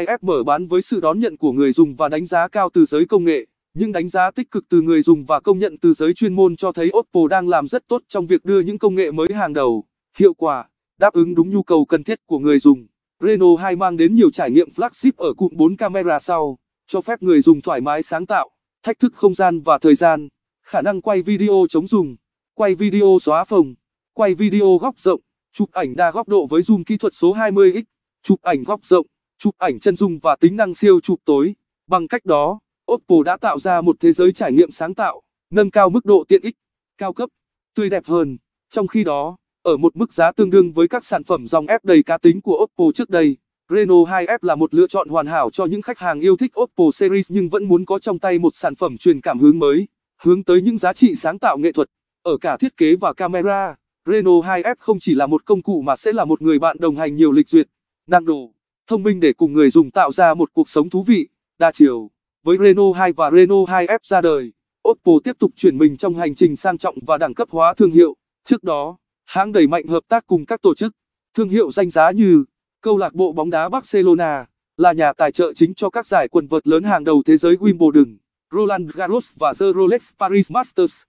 IFM bán với sự đón nhận của người dùng và đánh giá cao từ giới công nghệ. Những đánh giá tích cực từ người dùng và công nhận từ giới chuyên môn cho thấy Oppo đang làm rất tốt trong việc đưa những công nghệ mới hàng đầu, hiệu quả, đáp ứng đúng nhu cầu cần thiết của người dùng. Reno 2 mang đến nhiều trải nghiệm flagship ở cụm 4 camera sau, cho phép người dùng thoải mái sáng tạo, thách thức không gian và thời gian, khả năng quay video chống dùng, quay video xóa phồng, quay video góc rộng, chụp ảnh đa góc độ với zoom kỹ thuật số 20x, chụp ảnh góc rộng chụp ảnh chân dung và tính năng siêu chụp tối. Bằng cách đó, Oppo đã tạo ra một thế giới trải nghiệm sáng tạo, nâng cao mức độ tiện ích, cao cấp, tươi đẹp hơn. Trong khi đó, ở một mức giá tương đương với các sản phẩm dòng F đầy cá tính của Oppo trước đây, Reno 2F là một lựa chọn hoàn hảo cho những khách hàng yêu thích Oppo series nhưng vẫn muốn có trong tay một sản phẩm truyền cảm hứng mới, hướng tới những giá trị sáng tạo nghệ thuật ở cả thiết kế và camera. Reno 2F không chỉ là một công cụ mà sẽ là một người bạn đồng hành nhiều lịch duyệt, năng độ thông minh để cùng người dùng tạo ra một cuộc sống thú vị, đa chiều. Với Renault 2 và Renault 2F ra đời, Oppo tiếp tục chuyển mình trong hành trình sang trọng và đẳng cấp hóa thương hiệu. Trước đó, hãng đẩy mạnh hợp tác cùng các tổ chức, thương hiệu danh giá như câu lạc bộ bóng đá Barcelona là nhà tài trợ chính cho các giải quần vợt lớn hàng đầu thế giới Wimbledon, Roland Garros và The Rolex Paris Masters.